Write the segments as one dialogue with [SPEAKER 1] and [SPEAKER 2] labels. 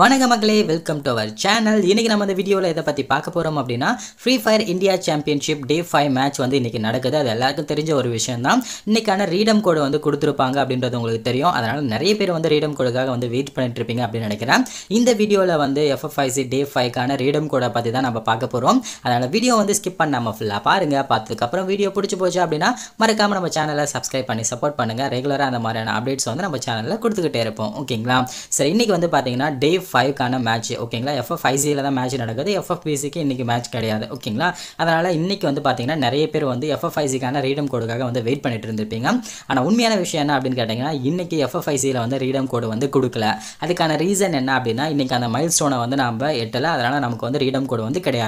[SPEAKER 1] வணக்க மக்களே welcome to our channel இன்றைக்கி நம்ம இந்த வீடியோவில் இதை பற்றி பார்க்க போகிறோம் அப்படின்னா Free Fire India championship day five match வந்து இன்றைக்கி நடக்குது அது எல்லாருக்கும் தெரிஞ்ச ஒரு விஷயம் தான் இன்றைக்கான ரீடம் கோடு வந்து கொடுத்துருப்பாங்க அப்படின்றது உங்களுக்கு தெரியும் அதனால் நிறைய பேர் வந்து ரீடம் கோடுக்காக வந்து வெயிட் பண்ணிட்டு இருப்பீங்க அப்படின்னு நினைக்கிறேன் இந்த வீடியோவில் வந்து எஃப்எஃப்ஐசி டே ஃபைவ்க்கான ரீடம் கோடை பற்றி தான் நம்ம பார்க்க போகிறோம் அதனால் வீடியோ வந்து ஸ்கிப் நம்ம ஃபுல்லாக பாருங்கள் பார்த்ததுக்கப்புறம் வீடியோ பிடிச்சி போச்சு அப்படின்னா மறக்காமல் நம்ம சேனலை சப்ஸ்கிரைப் பண்ணி சப்போர்ட் பண்ணுங்கள் ரெகுலராக அந்த மாதிரியான அப்டேட்ஸ் வந்து நம்ம சேனலில் கொடுத்துக்கிட்டே இருப்போம் ஓகேங்களா சரி இன்றைக்கி வந்து பார்த்தீங்கன்னா டே ஃபைவ்க்கான மேட்ச் ஓகேங்களா எஃப்எஃப் ஃபைவ் ஜியில் தான் மேட்ச் நடக்குது எஃப்எஃபிசிக்கு இன்றைக்கி மேட்ச் கிடையாது ஓகேங்களா அதனால் இன்றைக்கி வந்து பார்த்தீங்கன்னா நிறைய பேர் வந்து எஃப்எஃப் ஃபைவ்சிக்கான ரீடம் கோடுக்காக வந்து வெயிட் பண்ணிட்டு இருந்திருப்பீங்க ஆனால் உண்மையான விஷயம் என்ன அப்படின்னு கேட்டிங்கன்னா இன்றைக்கி எஃப்எஃப் ஃபைவ்சியில் வந்து ரீடம் கோடு வந்து கொடுக்கல அதுக்கான ரீசன் என்ன அப்படின்னா இன்றைக்கி அந்த மைல் ஸ்டோனை வந்து நம்ம எட்டலை அதனால் நமக்கு வந்து ரீடம் கோடு வந்து கிடையாது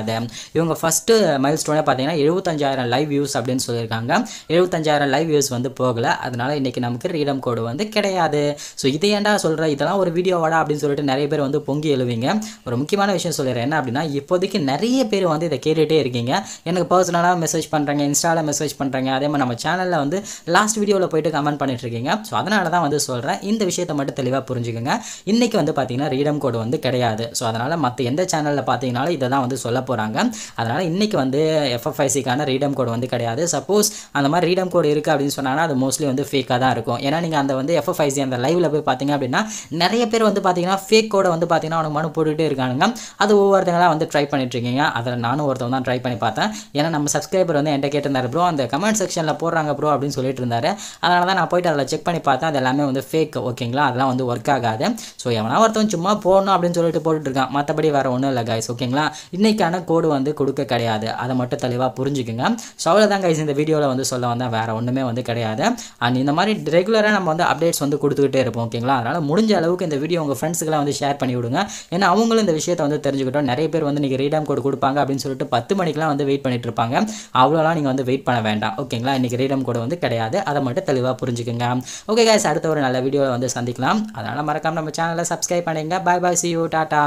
[SPEAKER 1] இவங்க ஃபஸ்ட்டு மைல் ஸ்டோனே பார்த்தீங்கன்னா எழுபத்தஞ்சாயிரம் லைவ் வியூஸ் அப்படின்னு சொல்லியிருக்காங்க எழுபத்தஞ்சாயிரம் லைவ் வியூஸ் வந்து போகலை அதனால் இன்றைக்கி நமக்கு ரீடம் கோடு வந்து கிடையாது ஸோ இதை ஏன்டா சொல்கிறேன் இதெல்லாம் ஒரு வீடியோ வாடா அப்படின்னு சொல்லிட்டு நிறைய பேர் வந்து பொங்கி எழுவீங்க ஒரு முக்கியமான விஷயம் சொல்லிடுறேன் என்ன அப்படின்னா இப்போதைக்கு நிறைய பேர் வந்து இதை கேட்டுகிட்டே இருக்கீங்க எனக்கு பர்சனலாக மெசேஜ் பண்ணுறாங்க இன்ஸ்டாவில் மெசேஜ் பண்ணுறாங்க அதே மாதிரி நம்ம சேனலில் வந்து லாஸ்ட் வீடியோவில் போயிட்டு கமெண்ட் இருக்கீங்க ஸோ அதனால தான் வந்து சொல்கிறேன் இந்த விஷயத்தை மட்டும் தெளிவாக புரிஞ்சுக்கோங்க இன்றைக்கி வந்து பார்த்தீங்கன்னா ரீடம் கோடு வந்து கிடையாது ஸோ அதனால் மற்ற எந்த சேனலில் பார்த்தீங்கனாலும் இதை தான் வந்து சொல்ல போகிறாங்க அதனால் இன்றைக்கி வந்து எஃப்எஃப்ஐசிக்கான ரீடம் கோடு வந்து கிடையாது சப்போஸ் அந்த மாதிரி ரீடம் கோடு இருக்குது அப்படின்னு சொன்னாங்கன்னா அது மோஸ்ட்லி வந்து ஃபேக்காக தான் இருக்கும் ஏன்னா நீங்கள் அந்த வந்து எஃப்எஃப்ஐசி அந்த லைவில் போய் பார்த்தீங்க அப்படின்னா நிறைய பேர் வந்து பார்த்தீங்கன்னா ஃபேக் கோடை வந்து பார்த்திங்கன்னா அவனுக்கு மனு போட்டுகிட்டே இருக்கானுங்க அது ஒவ்வொருத்தங்களாக வந்து ட்ரை பண்ணிட்டுருக்கீங்க அதில் நானும் ஒருத்தவங்க தான் ட்ரை பண்ணி பார்த்தேன் ஏன்னா நம்ம சப்ஸ்கிரைபர் வந்து என்கிட்ட கேட்டிருந்தார் ப்ரோ அந்த கமெண்ட் செக்ஷனில் போடுறாங்க ப்ரோ அப்படின்னு சொல்லிட்டு இருந்தார் அதனால தான் நான் போயிட்டு அதில் செக் பண்ணி பார்த்தேன் அது எல்லாமே வந்து ஃபேக் ஓகேங்களா அதெல்லாம் வந்து ஒர்க் ஆகாது ஸோ எவனா ஒருத்தவன் சும்மா போடணும் அப்படின்னு சொல்லிட்டு போட்டுட்ருக்கான் மற்றபடி வேறு ஒன்றும் இல்லை கைஸ் ஓகேங்களா இன்றைக்கான கோடு வந்து கொடுக்க கிடையாது அதை மட்டும் தெளிவாக புரிஞ்சுக்குங்க ஸோ தான் கைஸ் இந்த வீடியோவில் வந்து சொல்ல வந்தால் வேறு ஒன்றுமே வந்து கிடையாது அண்ட் இந்த மாதிரி ரெகுலராக நம்ம வந்து அப்டேட்ஸ் வந்து கொடுத்துக்கிட்டே இருப்போம் ஓகேங்களா அதனால் முடிஞ்ச அளவுக்கு இந்த வீடியோ உங்கள் ஃப்ரெண்ட்ஸுக்கெல்லாம் வந்து ஷேர் பண்ணி பண்ணி விடுங்க ஏன்னா அவங்களும் இந்த விஷயத்தை வந்து தெரிஞ்சுக்கிட்டோம் நிறைய பேர் வந்து நீங்கள் ரீடம் கோடு கொடுப்பாங்க அப்படின்னு சொல்லிட்டு பத்து மணிக்கெலாம் வந்து வெயிட் பண்ணிட்டு இருப்பாங்க அவ்வளோலாம் நீங்கள் வந்து வெயிட் பண்ண வேண்டாம் ஓகேங்களா இன்றைக்கி ரீடம் கோடு வந்து கிடையாது அதை மட்டும் தெளிவாக புரிஞ்சுக்கோங்க ஓகே கேஸ் அடுத்த ஒரு நல்ல வீடியோவில் வந்து சந்திக்கலாம் அதனால் மறக்காமல் நம்ம சேனலை சப்ஸ்கிரைப் பண்ணிங்க bye bye see you tata